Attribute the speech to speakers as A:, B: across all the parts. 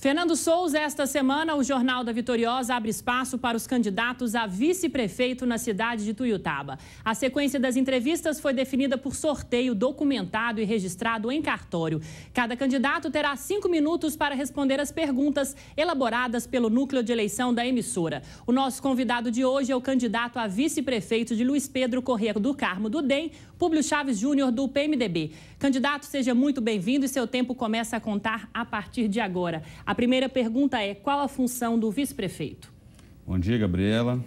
A: Fernando Souza, esta semana, o Jornal da Vitoriosa abre espaço para os candidatos a vice-prefeito na cidade de Tuiutaba. A sequência das entrevistas foi definida por sorteio documentado e registrado em cartório. Cada candidato terá cinco minutos para responder as perguntas elaboradas pelo núcleo de eleição da emissora. O nosso convidado de hoje é o candidato a vice-prefeito de Luiz Pedro Correia do Carmo, do DEM, Públio Chaves Júnior, do PMDB. Candidato, seja muito bem-vindo e seu tempo começa a contar a partir de agora. A primeira pergunta é: qual a função do vice-prefeito?
B: Bom dia, Gabriela.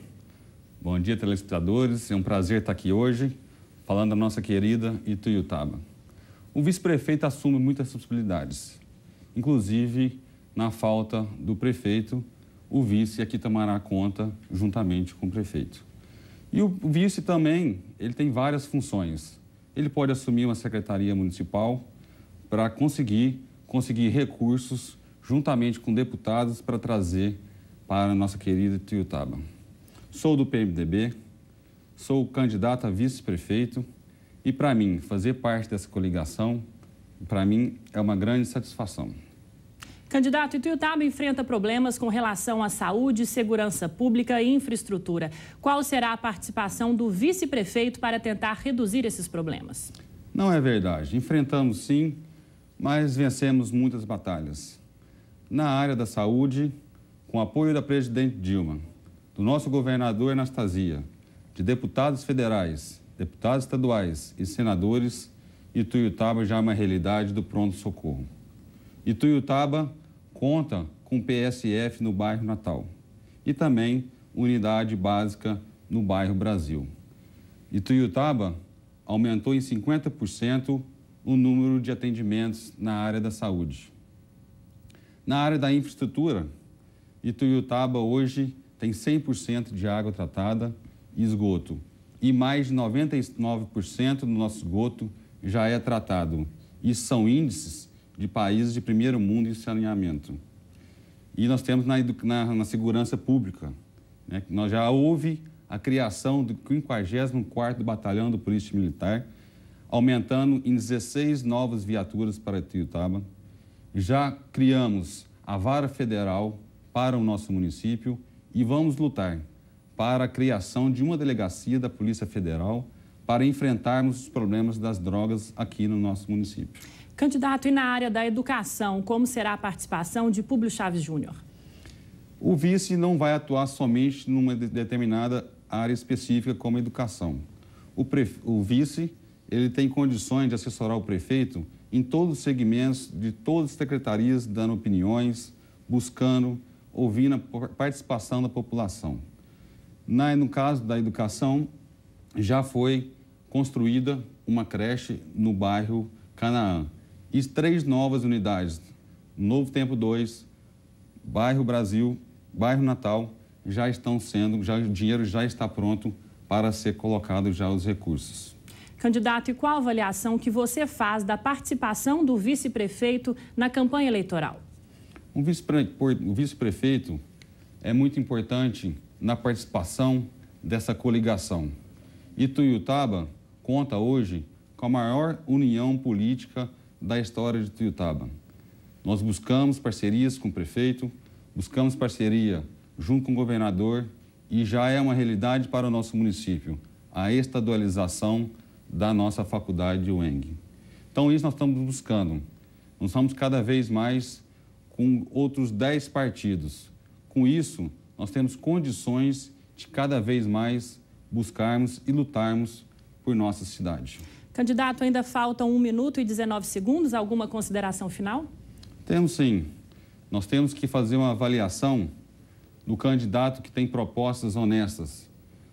B: Bom dia, telespectadores. É um prazer estar aqui hoje falando da nossa querida Ituiutaba. O vice-prefeito assume muitas responsabilidades, inclusive na falta do prefeito, o vice aqui é tomará conta juntamente com o prefeito. E o vice também, ele tem várias funções. Ele pode assumir uma secretaria municipal para conseguir conseguir recursos juntamente com deputados, para trazer para a nossa querida Tuiutaba. Sou do PMDB, sou candidato a vice-prefeito e, para mim, fazer parte dessa coligação, para mim, é uma grande satisfação.
A: Candidato, Ituiutaba enfrenta problemas com relação à saúde, segurança pública e infraestrutura. Qual será a participação do vice-prefeito para tentar reduzir esses problemas?
B: Não é verdade. Enfrentamos sim, mas vencemos muitas batalhas na área da saúde, com apoio da presidente Dilma, do nosso governador Anastasia, de deputados federais, deputados estaduais e senadores, Ituiutaba já é uma realidade do pronto-socorro. Ituiutaba conta com PSF no bairro Natal e também unidade básica no bairro Brasil. Ituiutaba aumentou em 50% o número de atendimentos na área da saúde. Na área da infraestrutura, Ituiutaba hoje tem 100% de água tratada e esgoto. E mais de 99% do nosso esgoto já é tratado. Isso são índices de países de primeiro mundo em saneamento. E nós temos na, na, na segurança pública. Né, nós já houve a criação do 54º Batalhão do Polícia Militar, aumentando em 16 novas viaturas para Ituiutaba já criamos a vara federal para o nosso município e vamos lutar para a criação de uma delegacia da Polícia Federal para enfrentarmos os problemas das drogas aqui no nosso município.
A: Candidato, e na área da educação, como será a participação de Públio Chaves Júnior?
B: O vice não vai atuar somente numa determinada área específica como educação. O, pre... o vice ele tem condições de assessorar o prefeito em todos os segmentos, de todas as secretarias, dando opiniões, buscando, ouvindo a participação da população. Na, no caso da educação, já foi construída uma creche no bairro Canaã. E três novas unidades, Novo Tempo 2, Bairro Brasil, Bairro Natal, já estão sendo, já, o dinheiro já está pronto para ser colocado já os recursos.
A: Candidato, e qual a avaliação que você faz da participação do vice-prefeito na campanha eleitoral?
B: Um vice-prefeito é muito importante na participação dessa coligação. Ituiutaba conta hoje com a maior união política da história de Ituiutaba. Nós buscamos parcerias com o prefeito, buscamos parceria junto com o governador e já é uma realidade para o nosso município a estadualização da nossa faculdade UENG. Então, isso nós estamos buscando. Nós estamos cada vez mais com outros 10 partidos. Com isso, nós temos condições de cada vez mais buscarmos e lutarmos por nossa cidade.
A: Candidato, ainda faltam 1 minuto e 19 segundos. Alguma consideração final?
B: Temos sim. Nós temos que fazer uma avaliação do candidato que tem propostas honestas,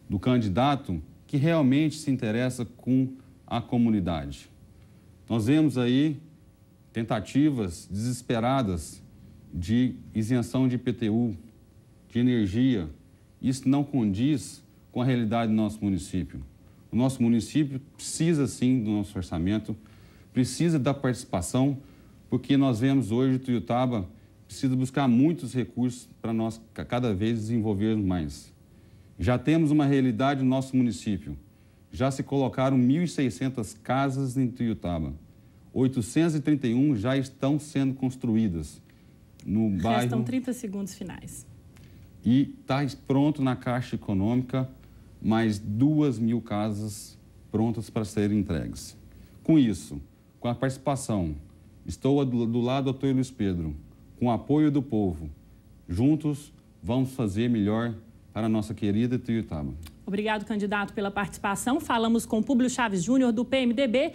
B: do candidato que realmente se interessa com a comunidade. Nós vemos aí tentativas desesperadas de isenção de IPTU, de energia. Isso não condiz com a realidade do nosso município. O nosso município precisa sim do nosso orçamento, precisa da participação, porque nós vemos hoje o Tuiutaba precisa buscar muitos recursos para nós cada vez desenvolvermos mais. Já temos uma realidade no nosso município. Já se colocaram 1.600 casas em Tuiutaba. 831 já estão sendo construídas no bairro. Restam 30
A: segundos finais.
B: E está pronto na Caixa Econômica mais 2 mil casas prontas para serem entregues. Com isso, com a participação, estou do lado do Luiz Pedro, com o apoio do povo. Juntos vamos fazer melhor para a nossa querida Tuiutaba.
A: Obrigado, candidato, pela participação. Falamos com Públio Chaves Júnior, do PMDB,